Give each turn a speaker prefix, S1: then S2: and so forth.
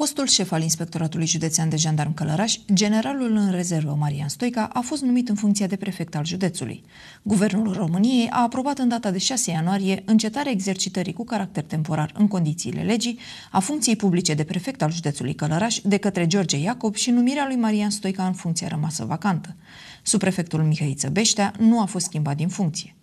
S1: Fostul șef al Inspectoratului Județean de Jandarm Călăraș, generalul în rezervă Marian Stoica, a fost numit în funcția de prefect al județului. Guvernul României a aprobat în data de 6 ianuarie încetarea exercitării cu caracter temporar în condițiile legii a funcției publice de prefect al județului Călăraș de către George Iacob și numirea lui Marian Stoica în funcția rămasă vacantă. Suprefectul Mihăiță Beștea nu a fost schimbat din funcție.